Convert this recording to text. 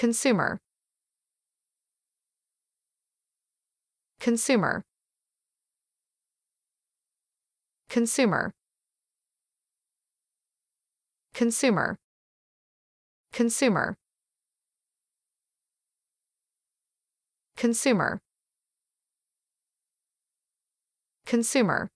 Consumer. Consumer. Consumer. Consumer. Consumer. Consumer. Consumer.